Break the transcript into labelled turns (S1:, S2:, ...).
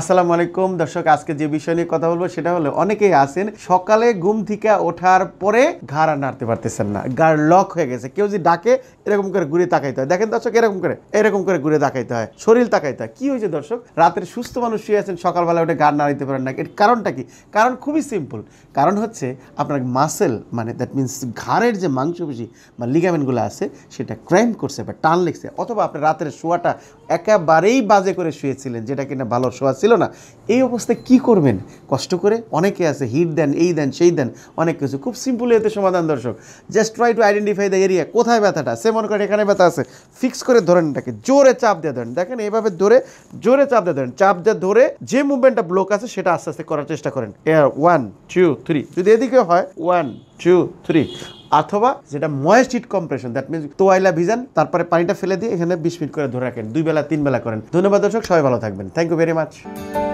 S1: আসসালামু আলাইকুম দর্শক আজকে যে বিষয় নিয়ে কথা বলবো সেটা হলো অনেকেই আছেন সকালে ঘুম থেকে ওঠার পরে ঘাড় আর নাড়তে পারতেছেন না গাড় লক হয়ে গেছে কেউ যদি ডাকে এরকম করে ঘুরে তাকাইতে হয় দেখেন দর্শক এরকম করে এরকম করে ঘুরে তাকাইতে হয় শরীর তাকাইতে হয় কী হয়েছে দর্শক রাতের সুস্থ মানুষ শুয়ে আছেন সকালবেলা উঠে ঘাড় নাড়াইতে পারেন না এর কারণটা কি কারণ খুবই সিম্পল কারণ হচ্ছে আপনার মাসেল মানে দ্যাট মিন্স ঘাড়ের যে মাংসপেশি বা লিগামেন্টগুলো আছে সেটা ক্র্যাম্প করছে বা টান লেগছে অথবা আপনার রাতের শোয়াটা একেবারেই বাজে করে শুয়েছিলেন যেটা কিনা ভালো শোয়া ছিল না এই অবস্থায় কি করবেন কষ্ট করে অনেকে আছে হিট দেন এই দেন সেই দেন অনেক কিছু খুব সিম্পল এতে সমাধান দর্শক just try to identify the area কোথায় ব্যথাটা সে মনে করেন এখানে ব্যথা আছে ফিক্স করে ধরেন এটাকে জোরে চাপ দিয়ে ধরেন দেখেন এইভাবে ধরে জোরে চাপ দিয়ে ধরেন চাপ দিয়ে ধরে যে মুভমেন্টটা ব্লক আছে সেটা আস্তে আস্তে করার চেষ্টা করেন ওয়ান টু থ্রি যদি এদিকে হয় ওয়ান টু থ্রি অথবা যেটা moist heat compression that means তোয়াইলা ভিজান তারপরে পানিটা ফেলে দিয়ে এখানে বিশ মিনিট করে ধরে রাখেন দুই বেলা তিন বেলা করেন ধন্যবাদ দর্শক সবাই ভালো থাকবেন থ্যাংক ইউ ভেরি মাচ